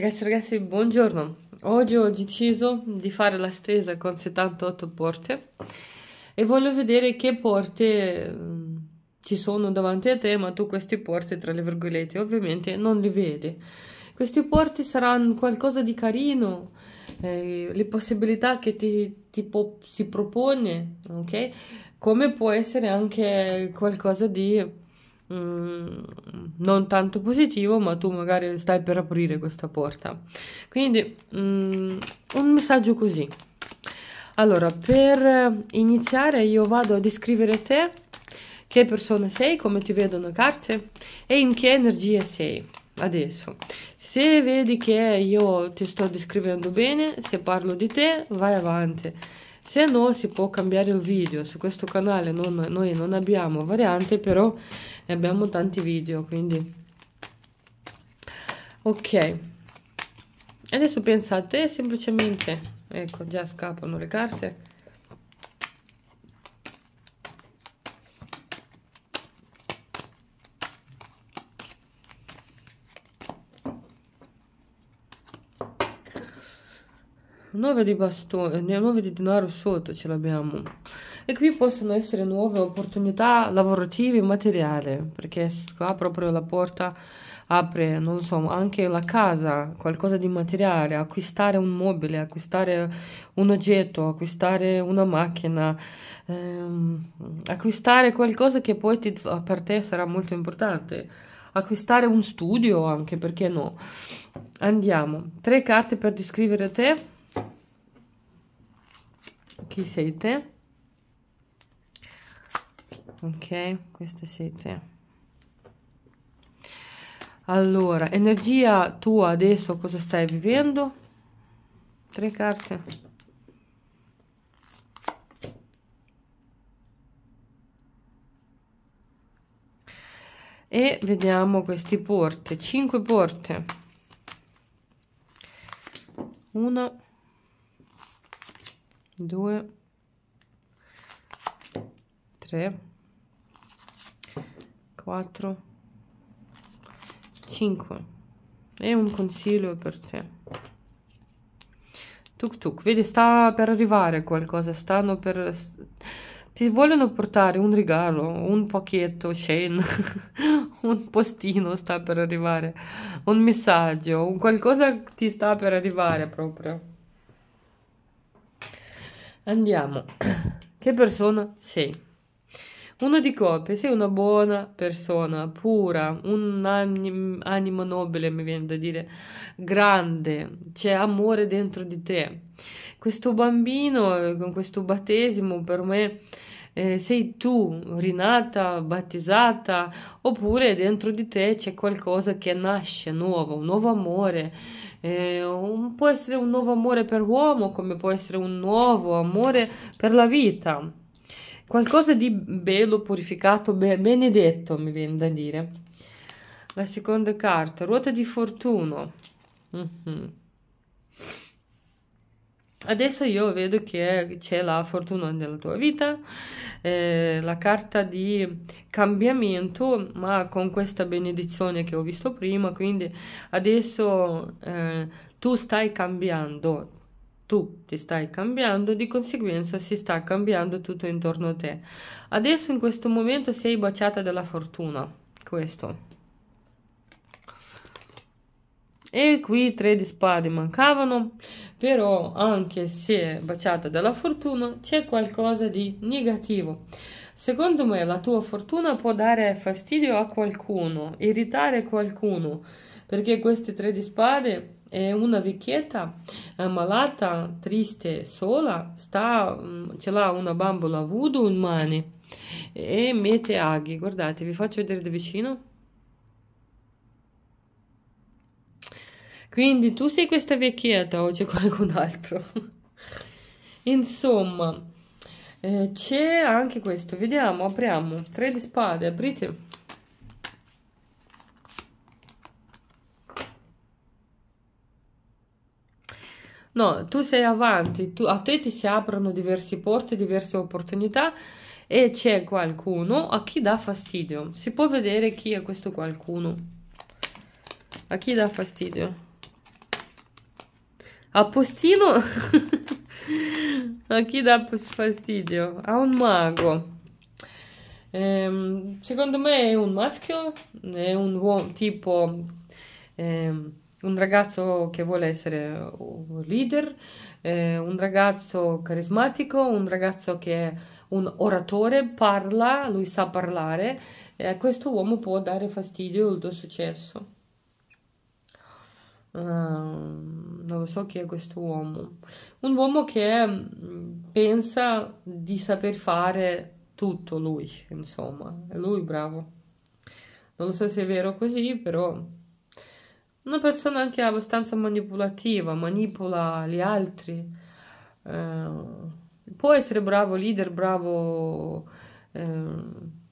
Ragazzi, ragazzi, buongiorno. Oggi ho deciso di fare la stesa con 78 porte e voglio vedere che porte mm, ci sono davanti a te, ma tu queste porte, tra le virgolette, ovviamente non le vedi. Questi porti saranno qualcosa di carino, eh, le possibilità che ti, ti si propone, ok? Come può essere anche qualcosa di mh, mm, non tanto positivo, ma tu magari stai per aprire questa porta. Quindi mh, mm, un messaggio così. Allora, per iniziare io vado a descrivere te, che persona sei, come ti vedono le carte e in che energia sei adesso. Se vedi che io ti sto descrivendo bene, se parlo di te, vai avanti. Se no si può cambiare il video, su questo canale non, noi non abbiamo variante però ne abbiamo tanti video, quindi... Ok, adesso pensate semplicemente, ecco già scappano le carte 9 di bastone, 9 di denaro sotto ce l'abbiamo. E qui possono essere nuove opportunità lavorative e materiali, perché qua proprio la porta apre, non lo so, anche la casa, qualcosa di materiale, acquistare un mobile, acquistare un oggetto, acquistare una macchina, ehm, acquistare qualcosa che poi ti, per te sarà molto importante acquistare un studio anche perché no andiamo tre carte per descrivere te chi sei ok questa siete allora energia tua adesso cosa stai vivendo tre carte e vediamo queste porte 5 porte 1 2 3 4 5 e un consiglio per te tuk tuk vedi sta per arrivare qualcosa stanno per ti vogliono portare un regalo un pacchetto Shane un postino sta per arrivare un messaggio un qualcosa ti sta per arrivare proprio Andiamo. che persona sei? Uno di coppia, sei una buona persona, pura, un animo nobile, mi viene da dire, grande, c'è amore dentro di te. Questo bambino, con questo battesimo, per me eh, sei tu, rinata, battesata, oppure dentro di te c'è qualcosa che nasce nuovo, un nuovo amore eh, un, può essere un nuovo amore per l'uomo come può essere un nuovo amore per la vita. Qualcosa di bello, purificato, be benedetto mi viene da dire. La seconda carta, ruota di fortuna. Mm -hmm. Adesso io vedo che c'è la fortuna nella tua vita, eh, la carta di cambiamento, ma con questa benedizione che ho visto prima, quindi adesso eh, tu stai cambiando, tu ti stai cambiando, di conseguenza si sta cambiando tutto intorno a te. Adesso in questo momento sei baciata dalla fortuna, questo e qui tre di spade mancavano, però anche se baciata dalla fortuna c'è qualcosa di negativo. Secondo me la tua fortuna può dare fastidio a qualcuno, irritare qualcuno, perché queste tre di spade è una vecchietta malata, triste, sola, sta, mm, ce l'ha una bambola voodoo in mani e mette aghi. Guardate, vi faccio vedere da vicino. Quindi tu sei questa vecchietta o c'è qualcun altro? Insomma, eh, c'è anche questo. Vediamo, apriamo. Tre di spade, aprite. No, tu sei avanti, tu, a te ti si aprono diversi porti, diverse opportunità e c'è qualcuno a chi dà fastidio. Si può vedere chi è questo qualcuno, a chi dà fastidio. A postino? a chi dà fastidio? A un mago. Ehm, secondo me è un maschio, è un uomo tipo ehm, un ragazzo che vuole essere un leader, eh, un ragazzo carismatico, un ragazzo che è un oratore, parla, lui sa parlare. e Eh, questo uomo può dare fastidio al tuo successo. Ehm, non lo so chi è questo uomo, un uomo che mm, pensa di saper fare tutto lui, insomma, è lui bravo. Non lo so se è vero così, però una persona anche abbastanza manipolativa, manipola gli altri. Eh, può essere bravo leader, bravo eh,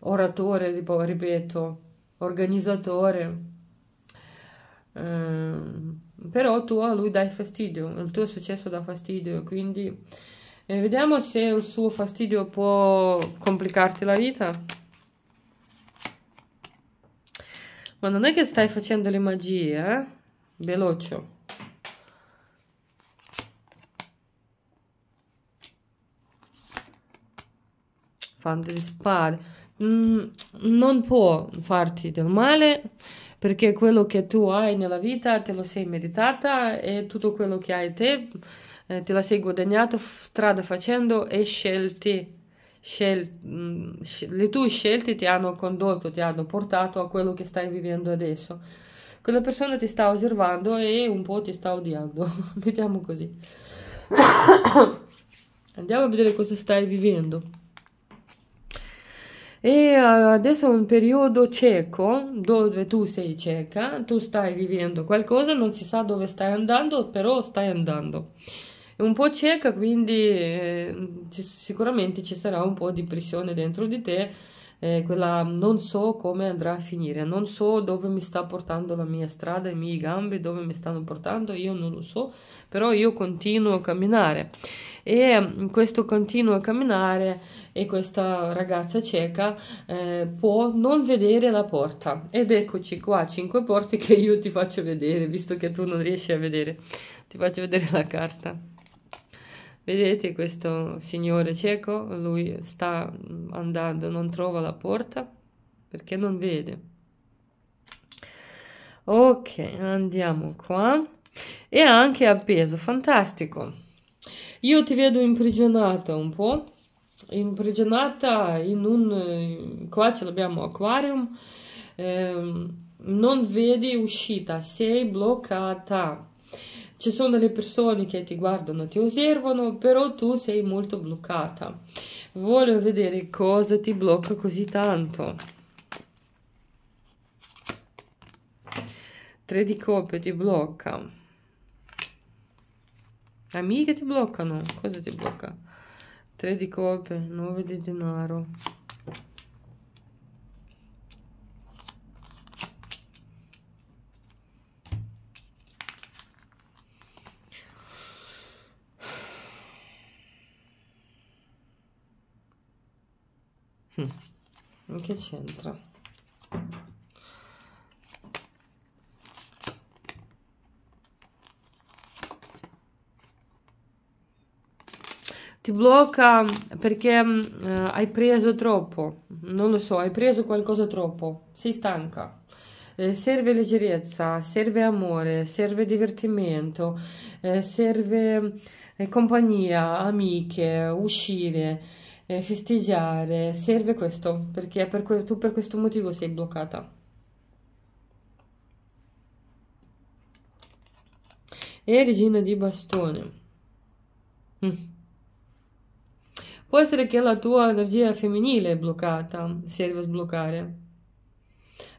oratore, ripeto, organizzatore, Ehm, però tu a oh, lui dai fastidio, il tuo successo dà fastidio, quindi eh, vediamo se il suo fastidio può complicarti la vita. Ma non è che stai facendo le magie, eh? Veloce. Fantasy Spade. Mm, non può farti del male, perché quello che tu hai nella vita te lo sei meritata e tutto quello che hai te eh, te la sei guadagnata strada facendo e scelti. Scel- mm, le tue scelte ti hanno condotto, ti hanno portato a quello che stai vivendo adesso. Quella persona ti sta osservando e un po' ti sta odiando, mettiamo così. Andiamo a vedere cosa stai vivendo. E eh, adesso è un periodo cieco dove tu sei cieca, tu stai vivendo qualcosa, non si sa dove stai andando, però stai andando. È un po' cieca, quindi eh, sicuramente ci sarà un po' di pressione dentro di te, eh, quella non so come andrà a finire, non so dove mi sta portando la mia strada, i miei gambi, dove mi stanno portando, io non lo so, però io continuo a camminare e mm, questo continuo a camminare e questa ragazza cieca eh, può non vedere la porta ed eccoci qua cinque porte che io ti faccio vedere visto che tu non riesci a vedere ti faccio vedere la carta vedete questo signore cieco lui sta mm, andando non trova la porta perché non vede ok andiamo qua e anche appeso fantastico io ti vedo imprigionata un po', imprigionata in un... qua ce l'abbiamo aquarium, eh, non vedi uscita, sei bloccata. Ci sono delle persone che ti guardano, ti osservano, però tu sei molto bloccata. Voglio vedere cosa ti blocca così tanto. Tre di coppe ti blocca. Amiga ti bloccano. Cosa ti blocca? Tre di coppe, nove di denaro. Hm. Che c'entra? ti blocca perché uh, hai preso troppo, non lo so, hai preso qualcosa troppo, sei stanca. Eh, serve leggerezza, serve amore, serve divertimento, eh, serve eh, compagnia, amiche, uscire, eh, festeggiare, serve questo perché per que tu per questo motivo sei bloccata. E regina di bastone. Mm. Può essere che la tua energia femminile è bloccata, serve a sbloccare.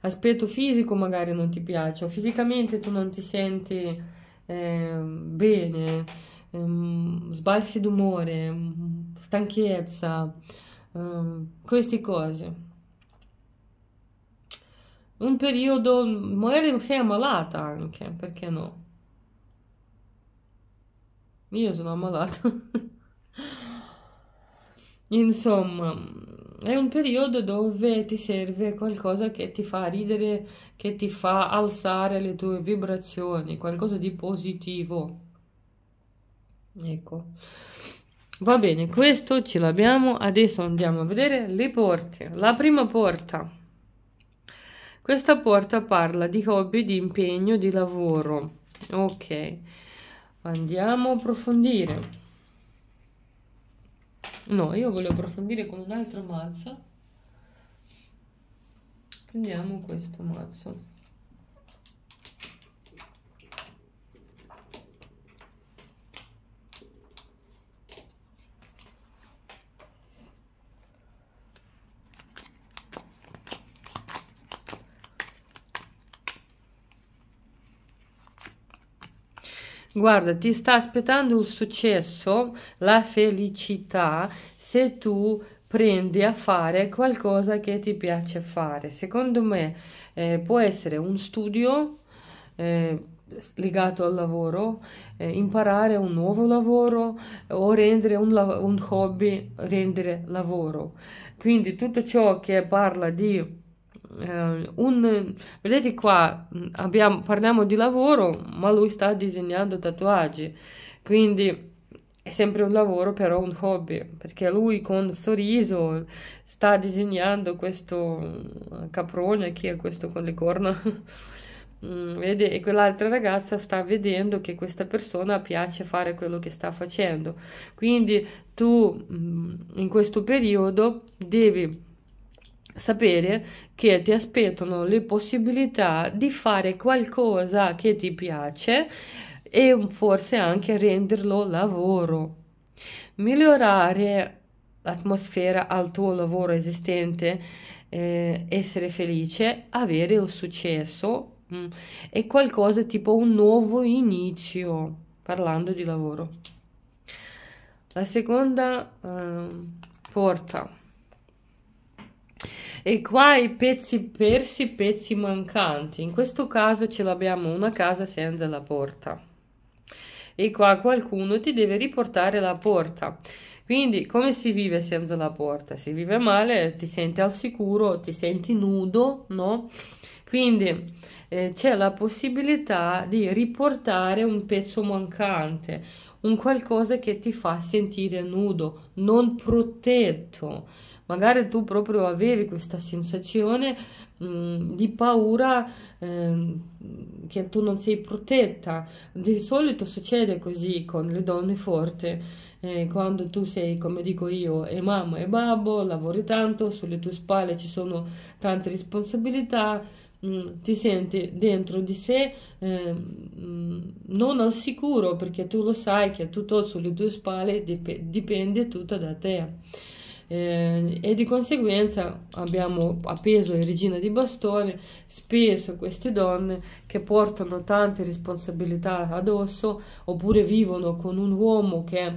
Aspetto fisico magari non ti piace, o fisicamente tu non ti senti eh, bene, ehm, sbalzi d'umore, stanchezza, ehm, queste cose un periodo, magari sei ammalata anche, perché no? Io sono ammalata. Insomma, è un periodo dove ti serve qualcosa che ti fa ridere, che ti fa alzare le tue vibrazioni, qualcosa di positivo. Ecco. Va bene, questo ce l'abbiamo. Adesso andiamo a vedere le porte. La prima porta. Questa porta parla di hobby, di impegno, di lavoro. Ok. Andiamo a approfondire. No, io voglio approfondire con un altro mazzo. Prendiamo questo mazzo. Guarda, ti sta aspettando il successo, la felicità, se tu prendi a fare qualcosa che ti piace fare. Secondo me eh, può essere un studio eh, legato al lavoro, eh, imparare un nuovo lavoro o rendere un, un hobby, rendere lavoro. Quindi tutto ciò che parla di Ehm, un vedete qua abbiamo, parliamo di lavoro ma lui sta disegnando tatuaggi quindi è sempre un lavoro però un hobby perché lui con sorriso sta disegnando questo caprone che è questo con le corna vede e quell'altra ragazza sta vedendo che questa persona piace fare quello che sta facendo quindi tu in questo periodo devi sapere che ti aspettano le possibilità di fare qualcosa che ti piace e forse anche renderlo lavoro. Migliorare l'atmosfera al tuo lavoro esistente, eh, essere felice, avere il successo mh, mm, è qualcosa tipo un nuovo inizio, parlando di lavoro. La seconda eh, porta e qua i pezzi persi, pezzi mancanti. In questo caso ce l'abbiamo una casa senza la porta. E qua qualcuno ti deve riportare la porta. Quindi come si vive senza la porta? Si vive male, ti senti al sicuro, ti senti nudo, no? Quindi eh, c'è la possibilità di riportare un pezzo mancante, un qualcosa che ti fa sentire nudo, non protetto, magari tu proprio avevi questa sensazione mh, mm, di paura eh, che tu non sei protetta. Di solito succede così con le donne forti, eh, quando tu sei, come dico io, e mamma e babbo, lavori tanto, sulle tue spalle ci sono tante responsabilità, mm, ti senti dentro di sé eh, non al sicuro perché tu lo sai che tutto sulle tue spalle dip dipende tutto da te eh, e di conseguenza abbiamo appeso in regina di bastone spesso queste donne che portano tante responsabilità addosso oppure vivono con un uomo che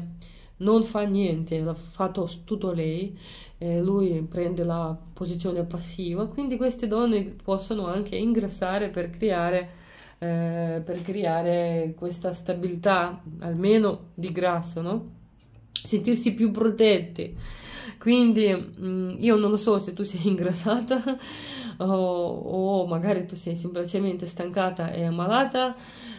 non fa niente, l'ha fatto tutto lei, eh, lui prende la posizione passiva, quindi queste donne possono anche ingrassare per creare, eh, per creare questa stabilità, almeno di grasso, no? sentirsi più protetti. Quindi mm, io non lo so se tu sei ingrassata o, o magari tu sei semplicemente stancata e ammalata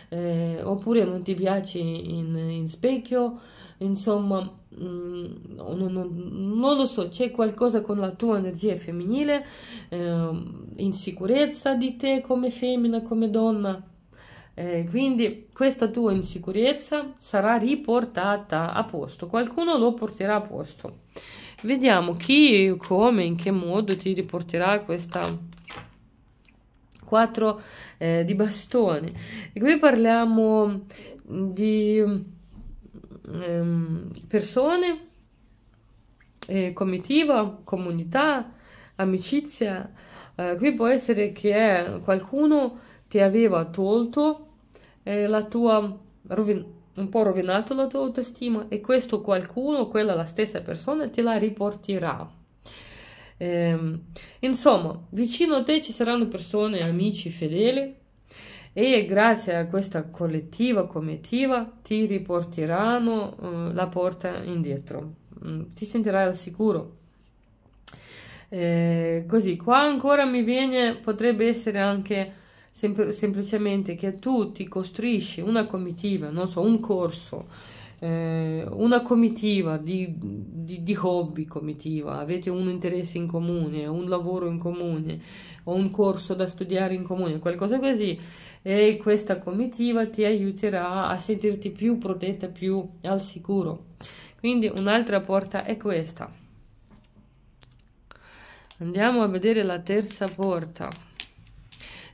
eh, oppure non ti piaci in, in specchio, insomma mh, mm, non, non, non, lo so, c'è qualcosa con la tua energia femminile, eh, insicurezza di te come femmina, come donna eh, quindi questa tua insicurezza sarà riportata a posto, qualcuno lo porterà a posto. Vediamo chi, come, in che modo ti riporterà questa 4 eh, di bastone. E qui parliamo di ehm, persone, eh, comitiva, comunità, amicizia. Eh, qui può essere che qualcuno ti aveva tolto eh, la tua un po' rovinato la tua autostima e questo qualcuno, quella la stessa persona, te la riporterà. Eh, insomma, vicino a te ci saranno persone, amici fedeli e grazie a questa collettiva, comitiva, ti riporteranno eh, la porta indietro. Mm, ti sentirai al sicuro. Eh, così, qua ancora mi viene, potrebbe essere anche Sem semplicemente che tu ti costruisci una comitiva, non so, un corso, eh, una comitiva di, di, di, hobby comitiva, avete un interesse in comune, un lavoro in comune o un corso da studiare in comune, qualcosa così, e questa comitiva ti aiuterà a sentirti più protetta, più al sicuro. Quindi un'altra porta è questa. Andiamo a vedere la terza porta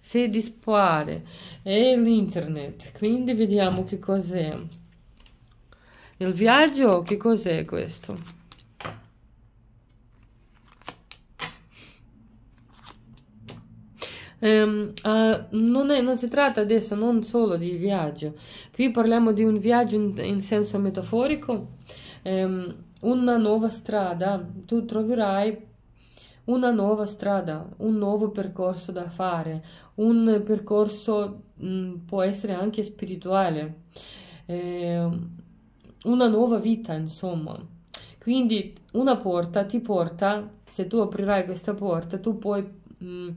si dispare e l'internet quindi vediamo che cos'è il viaggio che cos'è questo Um, uh, non, è, non, si tratta adesso non solo di viaggio, qui parliamo di un viaggio in, in senso metaforico, um, una nuova strada, tu troverai una nuova strada, un nuovo percorso da fare, un percorso mh, mm, può essere anche spirituale, eh, una nuova vita, insomma. Quindi una porta ti porta, se tu aprirai questa porta, tu puoi mh, mm,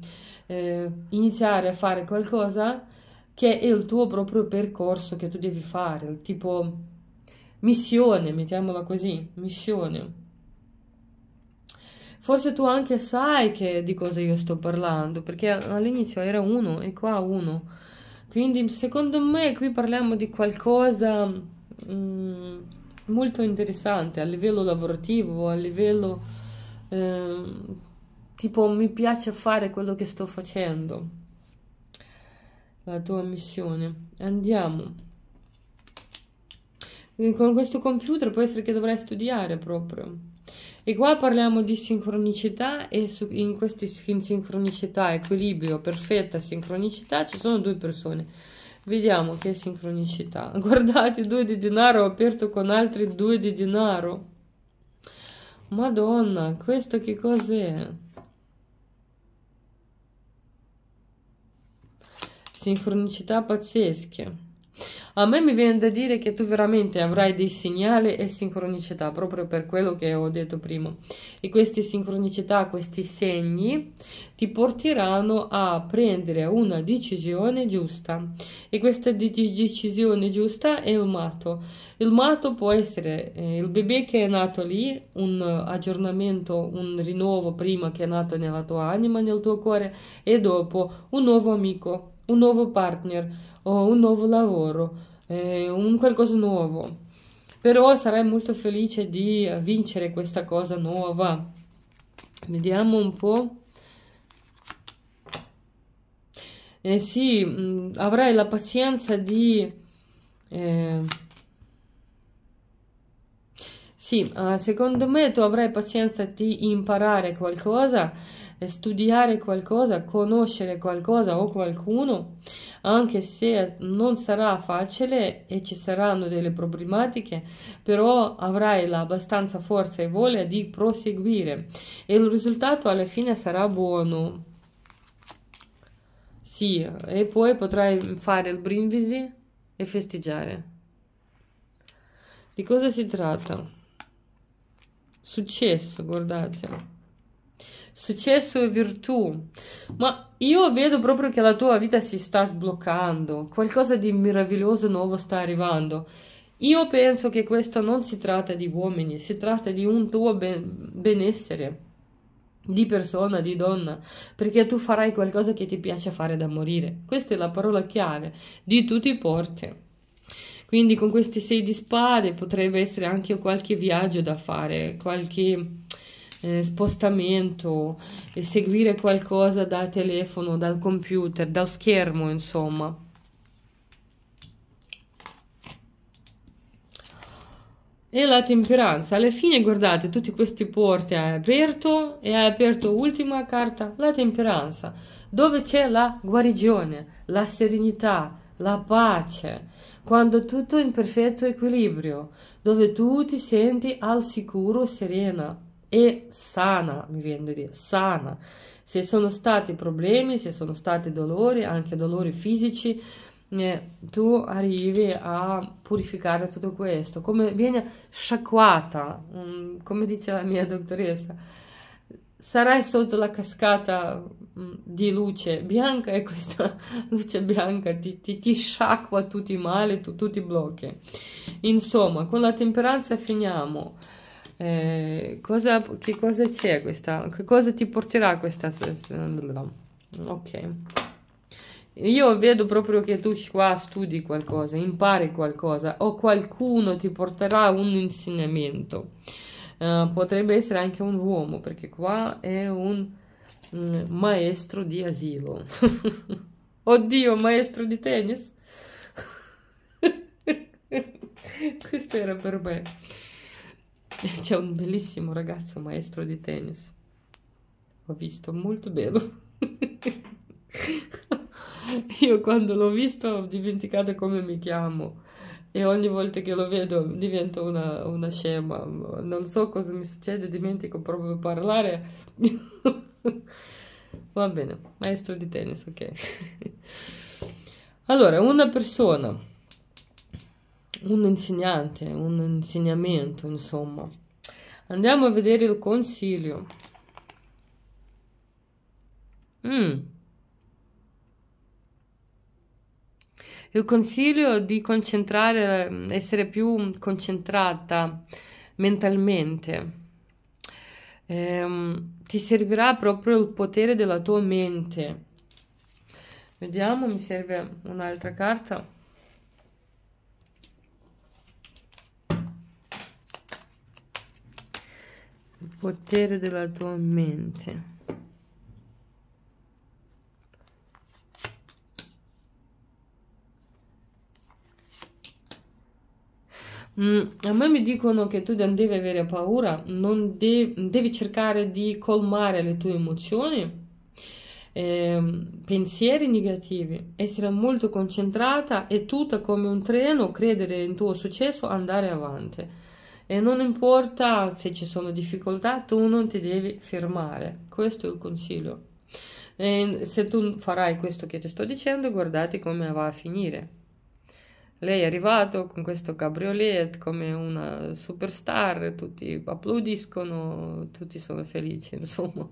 eh, iniziare a fare qualcosa che è il tuo proprio percorso che tu devi fare, tipo missione, mettiamola così, missione. Forse tu anche sai che, di cosa io sto parlando, perché all'inizio era uno e qua uno. Quindi secondo me qui parliamo di qualcosa mh, mm, molto interessante a livello lavorativo, a livello... Eh, tipo mi piace fare quello che sto facendo. La tua missione. Andiamo con questo computer può essere che dovrai studiare proprio e qua parliamo di sincronicità e su, in questa sincronicità, equilibrio, perfetta sincronicità ci sono due persone. Vediamo che sincronicità. Guardate, due di denaro aperto con altri due di denaro. Madonna, questo che cos'è? Sincronicità pazzesche. A me mi viene da dire che tu veramente avrai dei segnali e sincronicità, proprio per quello che ho detto prima. E queste sincronicità, questi segni, ti porteranno a prendere una decisione giusta. E questa decisione giusta è il matto. Il matto può essere eh, il bebè che è nato lì, un aggiornamento, un rinnovo prima che è nato nella tua anima, nel tuo cuore, e dopo un nuovo amico, un nuovo partner o un nuovo lavoro, eh, un qualcosa nuovo. Però sarai molto felice di eh, vincere questa cosa nuova. Vediamo un po'. Eh sì, mh, mm, avrai la pazienza di... Eh, sì, uh, secondo me tu avrai pazienza di imparare qualcosa studiare qualcosa, conoscere qualcosa o qualcuno, anche se non sarà facile e ci saranno delle problematiche, però avrai abbastanza forza e voglia di proseguire e il risultato alla fine sarà buono. Sì, e poi potrai fare il brindisi e festeggiare. Di cosa si tratta? Successo, guardate successo e virtù, ma io vedo proprio che la tua vita si sta sbloccando, qualcosa di meraviglioso nuovo sta arrivando. Io penso che questo non si tratta di uomini, si tratta di un tuo ben benessere, di persona, di donna, perché tu farai qualcosa che ti piace fare da morire. Questa è la parola chiave di tutti i porti. Quindi con questi sei di spade potrebbe essere anche qualche viaggio da fare, qualche eh, spostamento, seguire qualcosa dal telefono, dal computer, dal schermo, insomma. E la temperanza, alla fine guardate tutti questi porti hai aperto e hai aperto ultima carta, la temperanza, dove c'è la guarigione, la serenità, la pace, quando tutto è in perfetto equilibrio, dove tu ti senti al sicuro serena e sana, mi viene da dire, sana. Se sono stati problemi, se sono stati dolori, anche dolori fisici, eh, tu arrivi a purificare tutto questo. Come viene sciacquata, mm, come dice la mia dottoressa, sarai sotto la cascata mm, di luce bianca e questa luce bianca ti, ti, ti sciacqua tutti i mali, tu, tutti i blocchi. Insomma, con la temperanza finiamo. Eh, cosa, che cosa c'è questa? Che cosa ti porterà questa? Ok. Io vedo proprio che tu qua studi qualcosa, impari qualcosa o qualcuno ti porterà un insegnamento. Uh, potrebbe essere anche un uomo perché qua è un um, maestro di asilo. Oddio, maestro di tennis. Questo era per me. C'è un bellissimo ragazzo maestro di tennis. Ho visto molto bello. Io quando l'ho visto ho dimenticato come mi chiamo e ogni volta che lo vedo divento una, una scema. Non so cosa mi succede, dimentico proprio parlare. Va bene, maestro di tennis, ok. allora, una persona un insegnante, un insegnamento, insomma. Andiamo a vedere il consiglio. Mm. Il consiglio di concentrare, essere più concentrata mentalmente. Ehm, ti servirà proprio il potere della tua mente. Vediamo, mi serve un'altra carta. il potere della tua mente. Mm, a me mi dicono che tu non devi avere paura, non de devi cercare di colmare le tue emozioni, eh, pensieri negativi, essere molto concentrata e tutta come un treno, credere in tuo successo, andare avanti e non importa se ci sono difficoltà, tu non ti devi fermare. Questo è il consiglio. E se tu farai questo che ti sto dicendo, guardate come va a finire. Lei è arrivato con questo cabriolet come una superstar, tutti applaudiscono, tutti sono felici, insomma.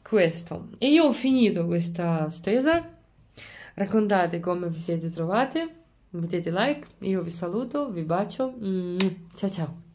Questo. E io ho finito questa stesa. Raccontate come vi siete trovati mettete like, io vi saluto, vi bacio, ciao ciao!